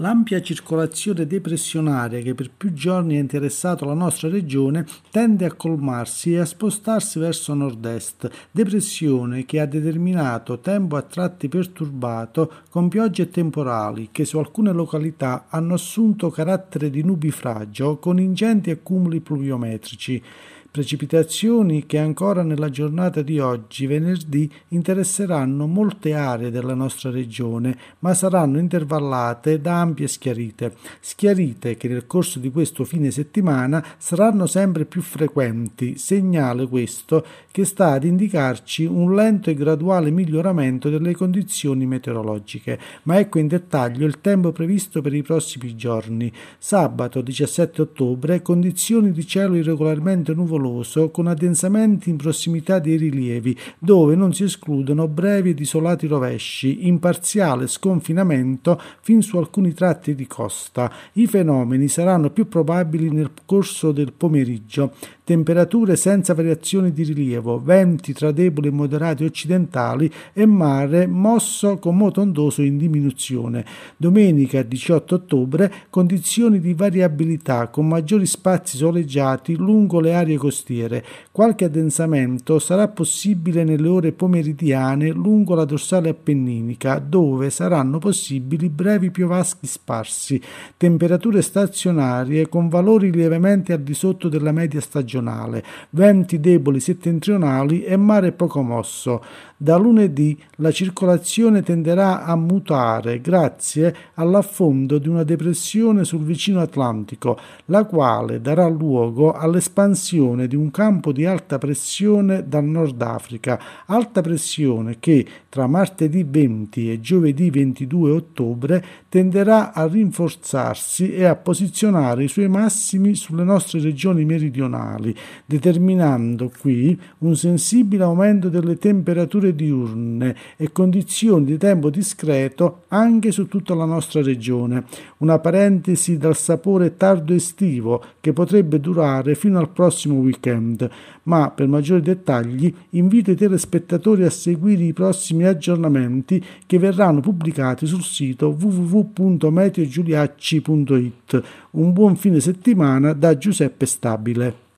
L'ampia circolazione depressionaria che per più giorni ha interessato la nostra regione tende a colmarsi e a spostarsi verso nord-est, depressione che ha determinato tempo a tratti perturbato con piogge temporali che su alcune località hanno assunto carattere di nubifragio con ingenti accumuli pluviometrici precipitazioni che ancora nella giornata di oggi, venerdì, interesseranno molte aree della nostra regione, ma saranno intervallate da ampie schiarite, schiarite che nel corso di questo fine settimana saranno sempre più frequenti, segnale questo che sta ad indicarci un lento e graduale miglioramento delle condizioni meteorologiche, ma ecco in dettaglio il tempo previsto per i prossimi giorni. Sabato 17 ottobre condizioni di cielo irregolarmente nuvoloso pericoloso con addensamenti in prossimità dei rilievi dove non si escludono brevi ed isolati rovesci in parziale sconfinamento fin su alcuni tratti di costa. I fenomeni saranno più probabili nel corso del pomeriggio. Temperature senza variazioni di rilievo, venti tra deboli e moderati occidentali e mare mosso con moto ondoso in diminuzione. Domenica 18 ottobre condizioni di variabilità con maggiori spazi soleggiati lungo le aree costiere costiere. Qualche addensamento sarà possibile nelle ore pomeridiane lungo la dorsale appenninica, dove saranno possibili brevi piovaschi sparsi, temperature stazionarie con valori lievemente al di sotto della media stagionale, venti deboli settentrionali e mare poco mosso. Da lunedì la circolazione tenderà a mutare grazie all'affondo di una depressione sul vicino Atlantico, la quale darà luogo all'espansione formazione di un campo di alta pressione dal Nord Africa, alta pressione che tra martedì 20 e giovedì 22 ottobre tenderà a rinforzarsi e a posizionare i suoi massimi sulle nostre regioni meridionali, determinando qui un sensibile aumento delle temperature diurne e condizioni di tempo discreto anche su tutta la nostra regione. Una parentesi dal sapore tardo estivo che potrebbe durare fino al prossimo weekend weekend, ma per maggiori dettagli invito i telespettatori a seguire i prossimi aggiornamenti che verranno pubblicati sul sito www.meteogiuliacci.it. Un buon fine settimana da Giuseppe Stabile.